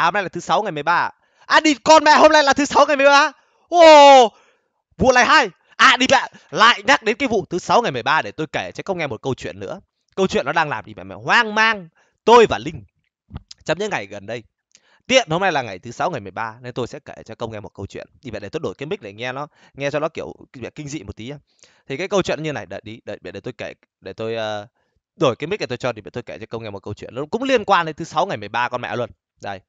À hôm nay là thứ sáu ngày 13 À đi con mẹ hôm nay là thứ sáu ngày 13 Ồ oh, Vụ này hay À đi mẹ Lại nhắc đến cái vụ thứ sáu ngày 13 để tôi kể cho công nghe một câu chuyện nữa Câu chuyện nó đang làm gì mẹ mẹ hoang mang Tôi và Linh Trong những ngày gần đây Tiện hôm nay là ngày thứ sáu ngày 13 nên tôi sẽ kể cho công nghe một câu chuyện. Thì vậy để tôi đổi cái mic để nghe nó nghe cho nó kiểu kinh dị một tí. Thì cái câu chuyện như này đợi đi đợi để tôi kể để tôi uh, đổi cái mic để tôi cho thì tôi kể cho công nghe một câu chuyện nó cũng liên quan đến thứ sáu ngày 13 con mẹ luôn. Đây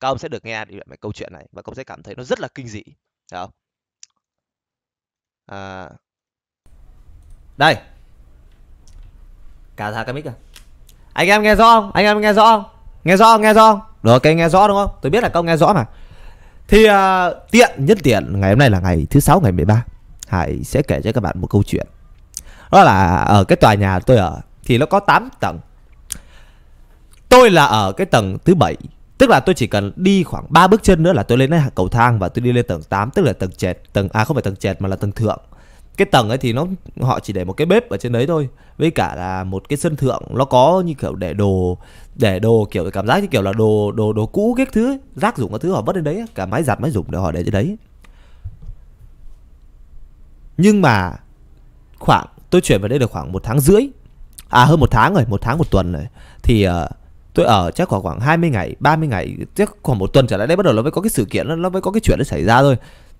các ông sẽ được nghe đi về câu chuyện này và các ông sẽ cảm thấy nó rất là kinh dị Đấy không à... đây cả thà cái mic à anh em nghe rõ không anh em nghe rõ không nghe rõ không nghe rõ không được ok nghe rõ đúng không tôi biết là công nghe rõ mà thì uh, tiện nhất tiện ngày hôm nay là ngày thứ sáu ngày 13 hải sẽ kể cho các bạn một câu chuyện đó là ở cái tòa nhà tôi ở thì nó có 8 tầng tôi là ở cái tầng thứ bảy Tức là tôi chỉ cần đi khoảng 3 bước chân nữa là tôi lên cầu thang và tôi đi lên tầng 8 tức là tầng trệt, tầng à không phải tầng trệt mà là tầng thượng. Cái tầng ấy thì nó họ chỉ để một cái bếp ở trên đấy thôi. Với cả là một cái sân thượng nó có như kiểu để đồ để đồ kiểu cảm giác như kiểu là đồ đồ đồ cũ các thứ, rác rủng các thứ họ vứt lên đấy, cả máy giặt máy rủng để họ để trên đấy. Nhưng mà khoảng tôi chuyển vào đây được khoảng một tháng rưỡi à hơn một tháng rồi một tháng một tuần rồi thì uh, tôi ở chắc khoảng khoảng 20 ngày 30 ngày chắc khoảng một tuần trở lại đây bắt đầu nó mới có cái sự kiện nó, mới có cái chuyện nó xảy ra thôi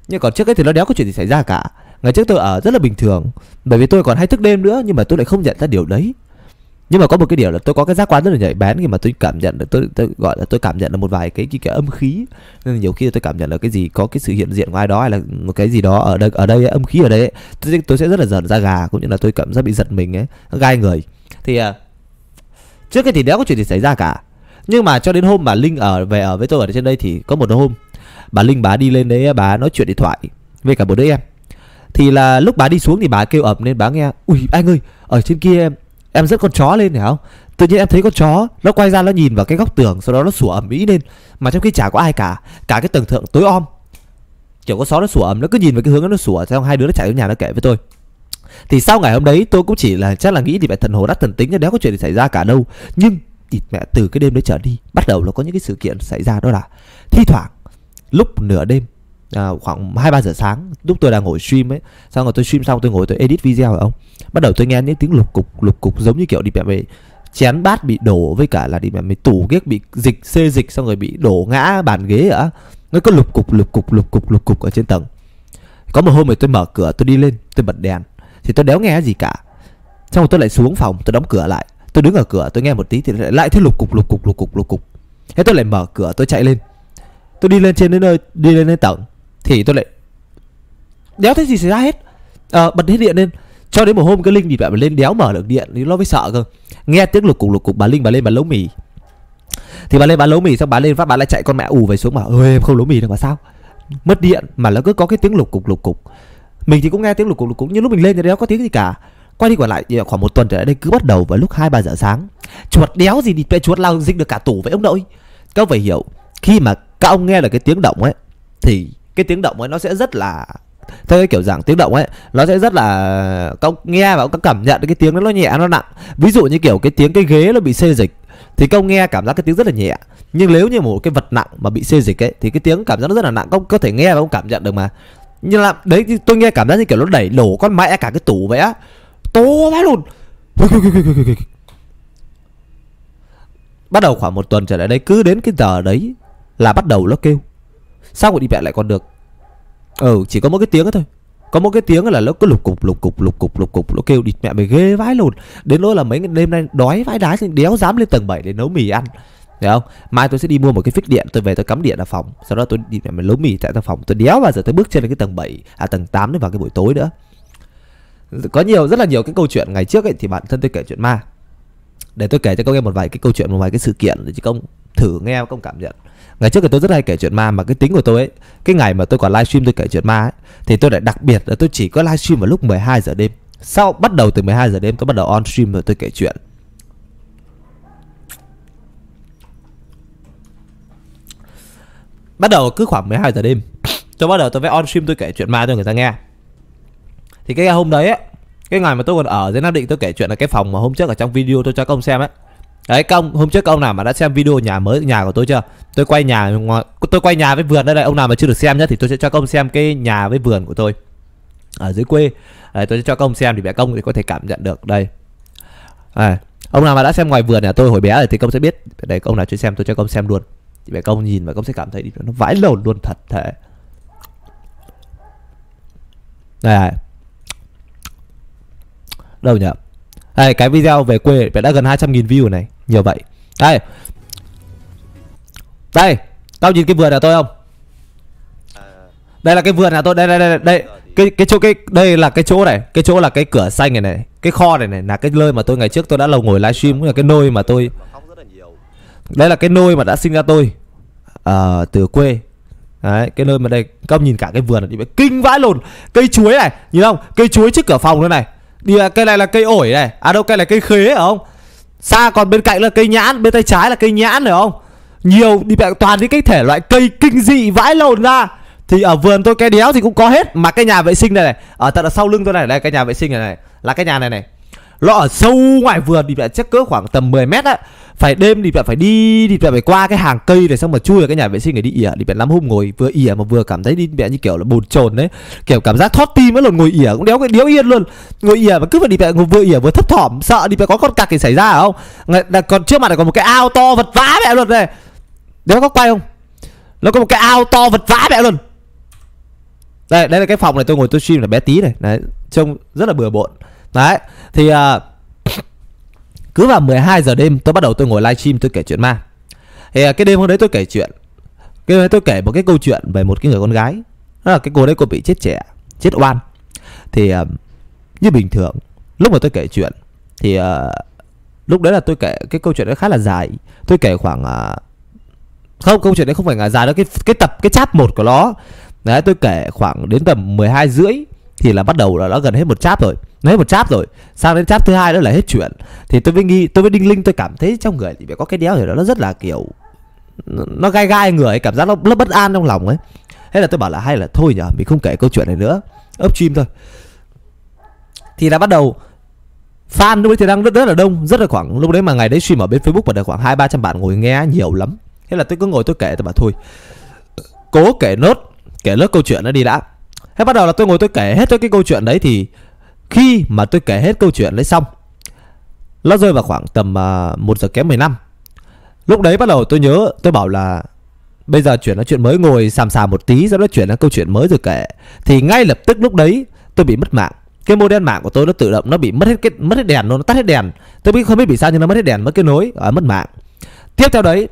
nhưng còn trước ấy thì nó đéo có chuyện gì xảy ra cả ngày trước tôi ở rất là bình thường bởi vì tôi còn hay thức đêm nữa nhưng mà tôi lại không nhận ra điều đấy nhưng mà có một cái điều là tôi có cái giác quan rất là nhạy bén khi mà tôi cảm nhận được tôi, tôi gọi là tôi cảm nhận được một vài cái cái, cái âm khí nên nhiều khi tôi cảm nhận là cái gì có cái sự hiện diện ngoài đó hay là một cái gì đó ở đây ở đây âm khí ở đây tôi, tôi sẽ rất là giận ra gà cũng như là tôi cảm giác bị giật mình ấy gai người thì à, Trước kia thì đéo có chuyện gì xảy ra cả. Nhưng mà cho đến hôm bà Linh ở về ở với tôi ở trên đây thì có một hôm bà Linh bà đi lên đấy bà nói chuyện điện thoại với cả một đứa em. Thì là lúc bà đi xuống thì bà kêu ẩm nên bà nghe Ui anh ơi ở trên kia em, em dẫn con chó lên phải không Tự nhiên em thấy con chó Nó quay ra nó nhìn vào cái góc tường Sau đó nó sủa ẩm ý lên Mà trong khi chả có ai cả Cả cái tầng thượng tối om Kiểu con chó nó sủa ẩm Nó cứ nhìn vào cái hướng nó sủa Xong hai đứa nó chạy vào nhà nó kể với tôi thì sau ngày hôm đấy tôi cũng chỉ là chắc là nghĩ thì mẹ thần hồ đắc thần tính cho đéo có chuyện gì xảy ra cả đâu nhưng thì mẹ từ cái đêm đấy trở đi bắt đầu nó có những cái sự kiện xảy ra đó là thi thoảng lúc nửa đêm à, khoảng hai ba giờ sáng lúc tôi đang ngồi stream ấy xong rồi tôi stream xong tôi ngồi tôi edit video rồi ông bắt đầu tôi nghe những tiếng lục cục lục cục giống như kiểu đi mẹ về chén bát bị đổ với cả là đi mẹ mày tủ ghét bị dịch xê dịch xong rồi bị đổ ngã bàn ghế ở nó cứ lục cục lục cục lục cục lục cục ở trên tầng có một hôm mà tôi mở cửa tôi đi lên tôi bật đèn thì tôi đéo nghe gì cả xong rồi tôi lại xuống phòng tôi đóng cửa lại tôi đứng ở cửa tôi nghe một tí thì lại, thấy lục cục lục cục lục cục lục cục thế tôi lại mở cửa tôi chạy lên tôi đi lên trên đến nơi đi lên đến tầng thì tôi lại đéo thấy gì xảy ra hết à, bật hết điện lên cho đến một hôm cái linh thì bạn lên đéo mở được điện thì nó mới sợ cơ nghe tiếng lục cục lục cục bà linh bà lên bà nấu mì thì bà lên bà nấu mì xong bà lên phát bà lại chạy con mẹ ù về xuống bảo ơi em không nấu mì được mà sao mất điện mà nó cứ có cái tiếng lục cục lục cục mình thì cũng nghe tiếng lục cục lục cục nhưng lúc mình lên thì đéo có tiếng gì cả quay đi quay lại khoảng một tuần trở lại đây cứ bắt đầu vào lúc hai ba giờ sáng chuột đéo gì thì chuột lao dịch được cả tủ với ông nội các phải hiểu khi mà các ông nghe là cái tiếng động ấy thì cái tiếng động ấy nó sẽ rất là theo cái kiểu rằng tiếng động ấy nó sẽ rất là các ông nghe và các cảm nhận cái tiếng nó nhẹ nó nặng ví dụ như kiểu cái tiếng cái ghế nó bị xê dịch thì các ông nghe cảm giác cái tiếng rất là nhẹ nhưng nếu như một cái vật nặng mà bị xê dịch ấy thì cái tiếng cảm giác nó rất là nặng các ông có thể nghe và ông cảm nhận được mà như là đấy tôi nghe cảm giác như kiểu nó đẩy đổ con mẹ cả cái tủ vậy á to vãi luôn bắt đầu khoảng một tuần trở lại đây cứ đến cái giờ đấy là bắt đầu nó kêu sao mà đi mẹ lại còn được ừ chỉ có mỗi cái tiếng thôi có một cái tiếng là nó cứ lục cục lục cục lục cục lục cục nó kêu đi mẹ mày ghê vãi luôn, đến nỗi là mấy đêm nay đói vãi đái đéo dám lên tầng 7 để nấu mì ăn Hiểu không? Mai tôi sẽ đi mua một cái phích điện, tôi về tôi cắm điện ở phòng, sau đó tôi đi mà lấu mì tại trong phòng, tôi đéo bao giờ tôi bước trên cái tầng 7 à tầng 8 đến vào cái buổi tối nữa. Có nhiều rất là nhiều cái câu chuyện ngày trước ấy thì bản thân tôi kể chuyện ma. Để tôi kể cho các em một vài cái câu chuyện một vài cái sự kiện để cho công thử nghe công cảm nhận. Ngày trước thì tôi rất hay kể chuyện ma mà cái tính của tôi ấy, cái ngày mà tôi còn livestream tôi kể chuyện ma ấy thì tôi lại đặc biệt là tôi chỉ có livestream vào lúc 12 giờ đêm. Sau bắt đầu từ 12 giờ đêm tôi bắt đầu on stream rồi tôi kể chuyện bắt đầu cứ khoảng 12 giờ đêm tôi bắt đầu tôi phải on stream tôi kể chuyện ma cho người ta nghe thì cái hôm đấy ấy, cái ngày mà tôi còn ở dưới nam định tôi kể chuyện là cái phòng mà hôm trước ở trong video tôi cho công xem ấy đấy công hôm trước công nào mà đã xem video nhà mới nhà của tôi chưa tôi quay nhà tôi quay nhà với vườn đây này ông nào mà chưa được xem nhá thì tôi sẽ cho công xem cái nhà với vườn của tôi ở dưới quê đấy, tôi sẽ cho công xem thì mẹ công thì có thể cảm nhận được đây à, ông nào mà đã xem ngoài vườn nhà tôi hồi bé rồi thì công sẽ biết đấy ông nào chưa xem tôi cho công xem luôn thì bé công nhìn và công sẽ cảm thấy nó vãi lồn luôn thật thể đây này đâu nhỉ đây cái video về quê bé đã gần 200.000 view này nhiều vậy đây đây tao nhìn cái vườn nhà tôi không à. đây là cái vườn nhà tôi đây đây đây đây cái cái chỗ cái đây là cái chỗ này cái chỗ là cái cửa xanh này này cái kho này này là cái nơi mà tôi ngày trước tôi đã lầu ngồi livestream cũng là cái nôi mà tôi đây là cái nôi mà đã sinh ra tôi uh, từ quê Đấy, cái nơi mà đây công nhìn cả cái vườn này kinh vãi lồn cây chuối này nhìn không cây chuối trước cửa phòng nữa này đi cây này là cây ổi này à đâu cây này cây khế phải không xa còn bên cạnh là cây nhãn bên tay trái là cây nhãn này không nhiều đi mẹ toàn những cái thể loại cây kinh dị vãi lồn ra thì ở vườn tôi cái đéo thì cũng có hết mà cái nhà vệ sinh này này ở tận ở sau lưng tôi này đây cái nhà vệ sinh này này là cái nhà này này nó ở sâu ngoài vườn thì mẹ chắc cỡ khoảng tầm 10 mét á phải đêm thì bạn phải đi thì bạn phải qua cái hàng cây này xong mà chui vào cái nhà vệ sinh để đi ỉa thì bạn lắm hôm ngồi vừa ỉa mà vừa cảm thấy đi bạn như kiểu là bồn chồn đấy kiểu cảm giác thoát tim ấy luôn ngồi ỉa cũng đéo cái điếu yên luôn ngồi ỉa mà cứ phải đi bạn ngồi vừa ỉa vừa thấp thỏm sợ đi bạn có con cặc thì xảy ra không Ngày, còn trước mặt là còn một cái ao to vật vã mẹ luôn này đéo có quay không nó có một cái ao to vật vã mẹ luôn đây đây là cái phòng này tôi ngồi tôi stream là bé tí này đấy trông rất là bừa bộn đấy thì uh, cứ vào 12 giờ đêm tôi bắt đầu tôi ngồi livestream tôi kể chuyện ma. Thì à, cái đêm hôm đấy tôi kể chuyện. Cái đêm tôi kể một cái câu chuyện về một cái người con gái. Đó là cái cô đấy cô bị chết trẻ, chết oan. Thì à, như bình thường, lúc mà tôi kể chuyện thì à, lúc đấy là tôi kể cái câu chuyện đấy khá là dài. Tôi kể khoảng không câu chuyện đấy không phải là dài đâu cái cái tập cái chat một của nó đấy tôi kể khoảng đến tầm 12 rưỡi thì là bắt đầu là nó gần hết một chat rồi nói một cháp rồi sang đến cháp thứ hai đó là hết chuyện thì tôi với nghi tôi với đinh linh tôi cảm thấy trong người thì phải có cái đéo gì đó nó rất là kiểu nó gai gai người ấy cảm giác nó, nó bất an trong lòng ấy thế là tôi bảo là hay là thôi nhở mình không kể câu chuyện này nữa up stream thôi thì đã bắt đầu fan lúc đấy thì đang rất, rất là đông rất là khoảng lúc đấy mà ngày đấy stream ở bên facebook và được khoảng hai ba trăm bạn ngồi nghe nhiều lắm thế là tôi cứ ngồi tôi kể tôi bảo thôi cố kể nốt kể nốt câu chuyện nó đi đã thế bắt đầu là tôi ngồi tôi kể hết tôi cái câu chuyện đấy thì khi mà tôi kể hết câu chuyện lấy xong Nó rơi vào khoảng tầm à, một giờ kém 15 Lúc đấy bắt đầu tôi nhớ Tôi bảo là Bây giờ chuyển sang chuyện mới ngồi sàm sàm một tí sau đó chuyển sang câu chuyện mới rồi kể Thì ngay lập tức lúc đấy tôi bị mất mạng cái model mạng của tôi nó tự động nó bị mất hết cái mất hết đèn luôn nó tắt hết đèn tôi biết không biết bị sao nhưng nó mất hết đèn mất cái nối ở à, mất mạng tiếp theo đấy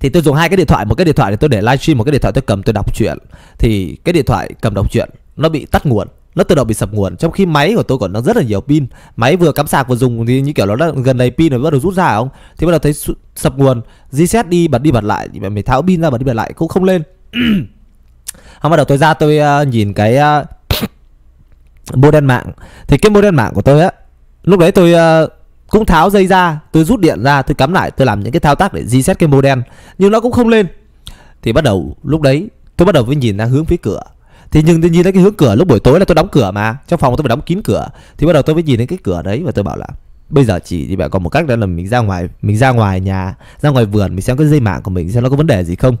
thì tôi dùng hai cái điện thoại một cái điện thoại thì tôi để livestream một cái điện thoại tôi cầm tôi đọc truyện thì cái điện thoại cầm đọc truyện nó bị tắt nguồn nó tự động bị sập nguồn trong khi máy của tôi còn đang rất là nhiều pin máy vừa cắm sạc vừa dùng thì như kiểu nó đã gần đầy pin rồi bắt đầu rút ra không thì bắt đầu thấy sập nguồn reset đi bật đi bật lại thì mày tháo pin ra bật đi bật lại cũng không lên không bắt đầu tôi ra tôi uh, nhìn cái uh, à, model mạng thì cái model mạng của tôi á lúc đấy tôi uh, cũng tháo dây ra tôi rút điện ra tôi cắm lại tôi làm những cái thao tác để reset cái model nhưng nó cũng không lên thì bắt đầu lúc đấy tôi bắt đầu với nhìn ra hướng phía cửa thì nhưng tôi nhìn thấy cái hướng cửa lúc buổi tối là tôi đóng cửa mà trong phòng tôi phải đóng kín cửa thì bắt đầu tôi mới nhìn thấy cái cửa đấy và tôi bảo là bây giờ chỉ thì bạn còn một cách đó là mình ra ngoài mình ra ngoài nhà ra ngoài vườn mình xem cái dây mạng của mình xem nó có vấn đề gì không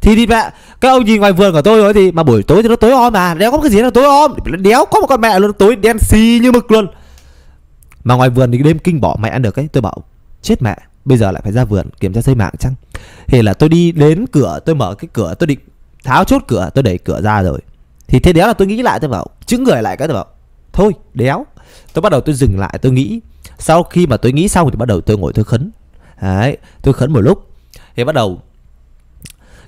thì đi mẹ cái ông nhìn ngoài vườn của tôi rồi thì mà buổi tối thì nó tối om mà đéo có cái gì nó tối om đéo có một con mẹ luôn tối đen xì như mực luôn mà ngoài vườn thì đêm kinh bỏ mẹ ăn được ấy tôi bảo chết mẹ bây giờ lại phải ra vườn kiểm tra dây mạng chăng thì là tôi đi đến cửa tôi mở cái cửa tôi định tháo chốt cửa tôi đẩy cửa ra rồi thì thế đéo là tôi nghĩ lại tôi bảo chứng người lại cái tôi bảo thôi đéo tôi bắt đầu tôi dừng lại tôi nghĩ sau khi mà tôi nghĩ xong thì bắt đầu tôi ngồi tôi khấn đấy tôi khấn một lúc thì bắt đầu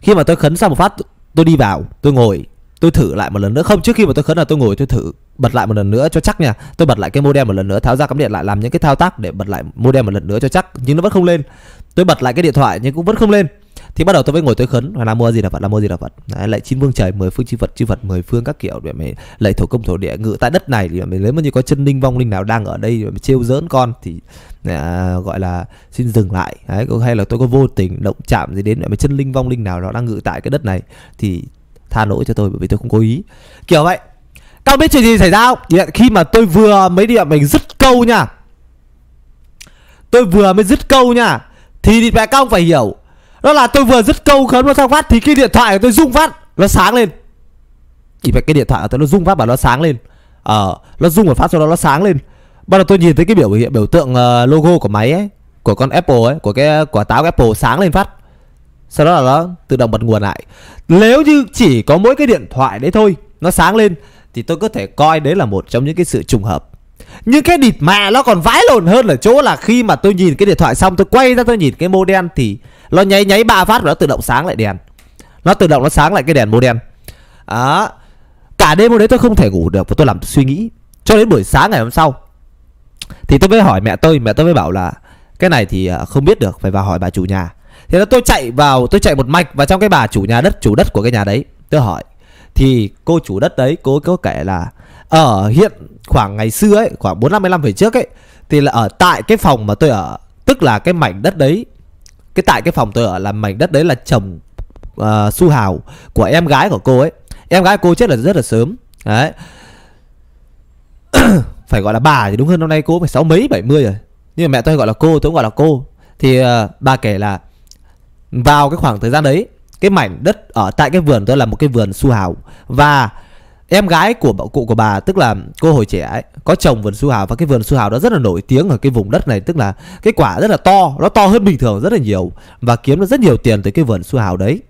khi mà tôi khấn xong một phát tôi đi vào tôi ngồi tôi thử lại một lần nữa không trước khi mà tôi khấn là tôi ngồi tôi thử bật lại một lần nữa cho chắc nha tôi bật lại cái modem một lần nữa tháo ra cắm điện lại làm những cái thao tác để bật lại modem một lần nữa cho chắc nhưng nó vẫn không lên tôi bật lại cái điện thoại nhưng cũng vẫn không lên thì bắt đầu tôi mới ngồi tới khấn là nam mua gì là phật là mua gì là phật đấy, lại chín vương trời mười phương chư phật chư phật mười phương các kiểu để mình lại thổ công thổ địa ngự tại đất này thì mình nếu mà như có chân linh vong linh nào đang ở đây mà trêu giỡn con thì à, gọi là xin dừng lại đấy hay là tôi có vô tình động chạm gì đến mà chân linh vong linh nào đó đang ngự tại cái đất này thì tha lỗi cho tôi bởi vì tôi không cố ý kiểu vậy cao biết chuyện gì xảy ra không khi mà tôi vừa mấy địa mình dứt câu nha tôi vừa mới dứt câu nha thì thì các ông phải hiểu đó là tôi vừa dứt câu khấn vào xong phát Thì cái điện thoại của tôi rung phát Nó sáng lên Chỉ phải cái điện thoại của tôi nó rung phát và nó sáng lên Ờ Nó rung một phát sau đó nó sáng lên Bắt đầu tôi nhìn thấy cái biểu hiện biểu tượng ờ, logo của máy ấy Của con Apple ấy Của cái quả táo Apple sáng lên phát Sau đó là nó tự động bật nguồn lại Nếu như chỉ có mỗi cái điện thoại đấy thôi Nó sáng lên Thì tôi có thể coi đấy là một trong những cái sự trùng hợp nhưng cái địt mẹ nó còn vãi lộn hơn ở chỗ là khi mà tôi nhìn cái điện thoại xong tôi quay ra tôi nhìn cái model thì nó nháy nháy ba phát và nó tự động sáng lại đèn nó tự động nó sáng lại cái đèn màu đen đó cả đêm hôm đấy tôi không thể ngủ được và tôi làm tôi suy nghĩ cho đến buổi sáng ngày hôm sau thì tôi mới hỏi mẹ tôi mẹ tôi mới bảo là cái này thì à, không biết được phải vào hỏi bà chủ nhà thế là tôi chạy vào tôi chạy một mạch vào trong cái bà chủ nhà đất chủ đất của cái nhà đấy tôi hỏi thì cô chủ đất đấy cô có kể là ở hiện khoảng ngày xưa ấy khoảng bốn năm năm về trước ấy thì là ở tại cái phòng mà tôi ở tức là cái mảnh đất đấy cái tại cái phòng tôi ở là mảnh đất đấy là chồng uh, ờ, su hào của em gái của cô ấy em gái cô chết là rất là sớm đấy phải gọi là bà thì đúng hơn năm nay cô phải sáu mấy bảy mươi rồi nhưng mà mẹ tôi gọi là cô tôi cũng gọi là cô thì uh, bà kể là vào cái khoảng thời gian đấy cái mảnh đất ở tại cái vườn tôi là một cái vườn su hào và em gái của bà, cụ của bà tức là cô hồi trẻ ấy có chồng vườn su hào và cái vườn su hào đó rất là nổi tiếng ở cái vùng đất này tức là cái quả rất là to nó to hơn bình thường rất là nhiều và kiếm được rất nhiều tiền từ cái vườn su hào đấy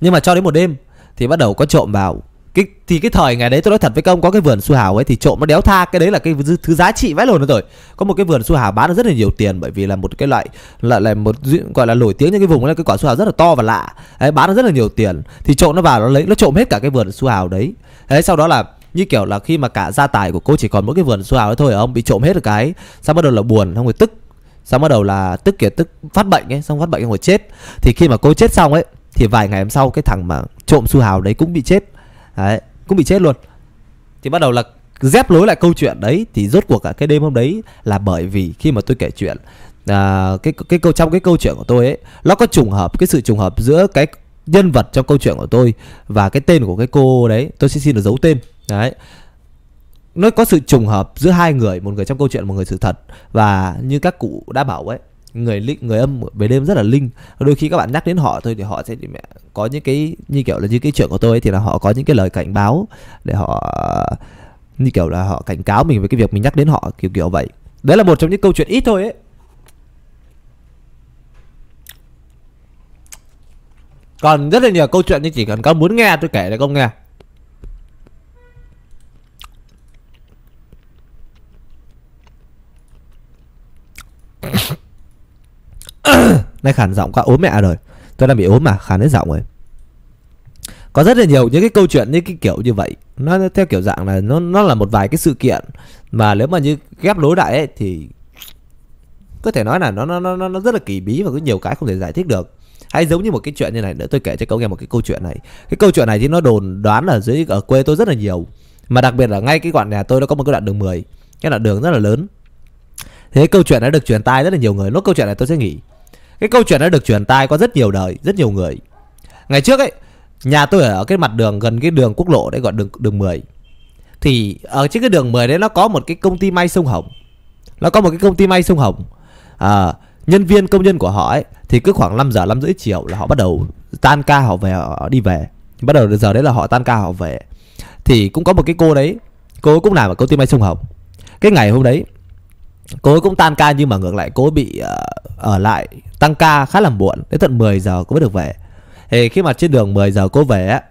nhưng mà cho đến một đêm thì bắt đầu có trộm vào cái thì cái thời ngày đấy tôi nói thật với các ông có cái vườn su hào ấy thì trộm nó đéo tha cái đấy là cái thứ giá trị vãi lồn rồi có một cái vườn su hào bán được rất là nhiều tiền bởi vì là một cái loại là là một gọi là nổi tiếng như cái vùng là cái quả su hào rất là to và lạ đấy, bán được rất là nhiều tiền thì trộm nó vào nó lấy nó trộm hết cả cái vườn su hào đấy đấy sau đó là như kiểu là khi mà cả gia tài của cô chỉ còn mỗi cái vườn su hào đấy thôi ông bị trộm hết được cái xong bắt đầu là buồn xong rồi tức xong bắt đầu là tức kiểu tức phát bệnh ấy xong phát bệnh xong rồi chết thì khi mà cô chết xong ấy thì vài ngày hôm sau cái thằng mà trộm su hào đấy cũng bị chết đấy cũng bị chết luôn thì bắt đầu là dép lối lại câu chuyện đấy thì rốt cuộc cả cái đêm hôm đấy là bởi vì khi mà tôi kể chuyện à, cái cái câu trong cái câu chuyện của tôi ấy nó có trùng hợp cái sự trùng hợp giữa cái nhân vật trong câu chuyện của tôi và cái tên của cái cô đấy tôi sẽ xin được giấu tên đấy nó có sự trùng hợp giữa hai người một người trong câu chuyện một người sự thật và như các cụ đã bảo ấy người linh người âm về đêm rất là linh đôi khi các bạn nhắc đến họ thôi thì họ sẽ mẹ có những cái như kiểu là như cái chuyện của tôi ấy, thì là họ có những cái lời cảnh báo để họ như kiểu là họ cảnh cáo mình về cái việc mình nhắc đến họ kiểu kiểu vậy đấy là một trong những câu chuyện ít thôi ấy còn rất là nhiều câu chuyện nhưng chỉ cần con muốn nghe tôi kể để con nghe nay khản giọng quá ốm mẹ rồi tôi đang bị ốm mà khản hết giọng rồi có rất là nhiều những cái câu chuyện như cái kiểu như vậy nó theo kiểu dạng là nó nó là một vài cái sự kiện mà nếu mà như ghép lối lại ấy, thì có thể nói là nó nó nó nó rất là kỳ bí và có nhiều cái không thể giải thích được hay giống như một cái chuyện như này nữa tôi kể cho cậu nghe một cái câu chuyện này cái câu chuyện này thì nó đồn đoán ở dưới ở quê tôi rất là nhiều mà đặc biệt là ngay cái đoạn nhà tôi nó có một cái đoạn đường 10 cái đoạn đường rất là lớn thế câu chuyện đã được truyền tai rất là nhiều người lúc câu chuyện này tôi sẽ nghỉ cái câu chuyện đã được truyền tai qua rất nhiều đời rất nhiều người ngày trước ấy nhà tôi ở cái mặt đường gần cái đường quốc lộ đấy gọi đường đường 10 thì ở trên cái đường 10 đấy nó có một cái công ty may sông hồng nó có một cái công ty may sông hồng à, nhân viên công nhân của họ ấy thì cứ khoảng 5 giờ 5 rưỡi chiều là họ bắt đầu tan ca họ về họ đi về bắt đầu giờ đấy là họ tan ca họ về thì cũng có một cái cô đấy cô cũng làm ở công ty may sông hồng cái ngày hôm đấy cô ấy cũng tan ca nhưng mà ngược lại cô ấy bị uh, ở lại tăng ca khá là muộn đến tận 10 giờ cô mới được về thì khi mà trên đường 10 giờ cô về á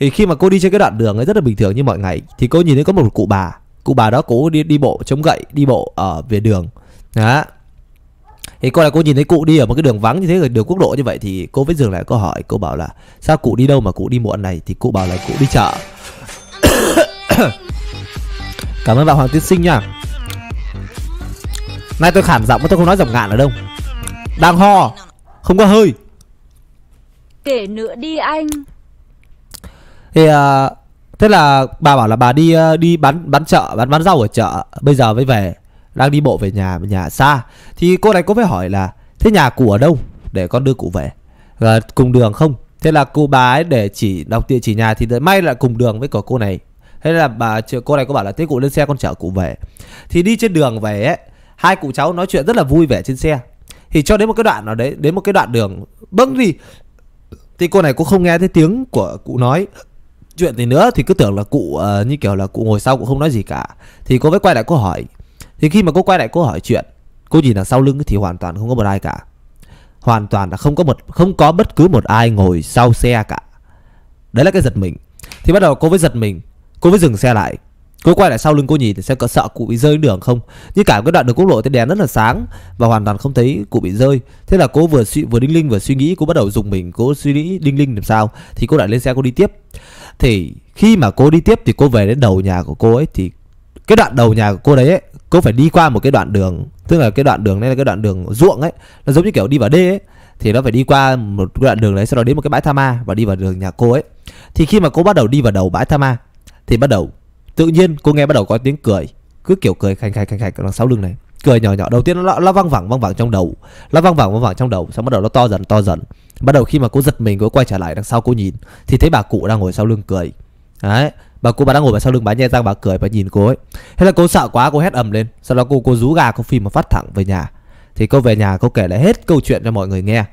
thì khi mà cô đi trên cái đoạn đường ấy rất là bình thường như mọi ngày thì cô nhìn thấy có một cụ bà cụ bà đó cố đi đi bộ chống gậy đi bộ ở về đường đó thì cô là cô nhìn thấy cụ đi ở một cái đường vắng như thế rồi đường quốc lộ như vậy thì cô với dừng lại cô hỏi cô bảo là sao cụ đi đâu mà cụ đi muộn này thì cụ bảo là cụ đi chợ cảm ơn bạn hoàng tiến sinh nha nay tôi khản giọng mà tôi không nói giọng ngạn ở đâu đang ho không có hơi kể nữa đi anh thì uh, thế là bà bảo là bà đi uh, đi bán bán chợ bán bán rau ở chợ bây giờ mới về đang đi bộ về nhà nhà xa thì cô này có phải hỏi là thế nhà cụ ở đâu để con đưa cụ về à, cùng đường không thế là cô bà ấy để chỉ đọc địa chỉ nhà thì may là cùng đường với cả cô này thế là bà cô này có bảo là thế cụ lên xe con chở cụ về thì đi trên đường về ấy hai cụ cháu nói chuyện rất là vui vẻ trên xe thì cho đến một cái đoạn nào đấy đến một cái đoạn đường bâng thì thì cô này cũng không nghe thấy tiếng của cụ nói chuyện gì nữa thì cứ tưởng là cụ uh, như kiểu là cụ ngồi sau cũng không nói gì cả thì cô mới quay lại cô hỏi thì khi mà cô quay lại cô hỏi chuyện cô nhìn đằng sau lưng thì hoàn toàn không có một ai cả hoàn toàn là không có một không có bất cứ một ai ngồi sau xe cả đấy là cái giật mình thì bắt đầu cô mới giật mình cô mới dừng xe lại Cô quay lại sau lưng cô nhìn thì xem có sợ cụ bị rơi đường không như cả cái đoạn đường quốc lộ thì đèn rất là sáng Và hoàn toàn không thấy cụ bị rơi Thế là cô vừa suy, vừa đinh linh vừa suy nghĩ Cô bắt đầu dùng mình cô suy nghĩ đinh linh làm sao Thì cô lại lên xe cô đi tiếp Thì khi mà cô đi tiếp thì cô về đến đầu nhà của cô ấy Thì cái đoạn đầu nhà của cô đấy ấy, Cô phải đi qua một cái đoạn đường Tức là cái đoạn đường này là cái đoạn đường ruộng ấy Nó giống như kiểu đi vào đê ấy thì nó phải đi qua một đoạn đường đấy sau đó đến một cái bãi tha ma và đi vào đường nhà cô ấy thì khi mà cô bắt đầu đi vào đầu bãi tha ma thì bắt đầu Tự nhiên cô nghe bắt đầu có tiếng cười Cứ kiểu cười khanh khanh khanh khanh đằng sau lưng này Cười nhỏ nhỏ đầu tiên nó, nó văng vẳng văng vẳng trong đầu Nó văng vẳng văng vẳng trong đầu Xong bắt đầu nó to dần to dần Bắt đầu khi mà cô giật mình cô quay trở lại đằng sau cô nhìn Thì thấy bà cụ đang ngồi sau lưng cười Đấy bà cụ bà đang ngồi vào sau lưng bà nhe răng bà cười bà nhìn cô ấy thế là cô sợ quá cô hét ầm lên sau đó cô cô rú gà cô phim mà phát thẳng về nhà thì cô về nhà cô kể lại hết câu chuyện cho mọi người nghe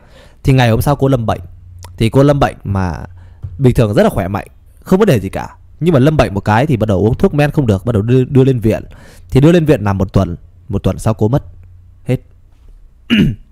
thì ngày hôm sau cô lâm bệnh thì cô lâm bệnh mà bình thường rất là khỏe mạnh không có đề gì cả nhưng mà lâm bệnh một cái thì bắt đầu uống thuốc men không được bắt đầu đưa, đưa lên viện thì đưa lên viện nằm một tuần một tuần sau cố mất hết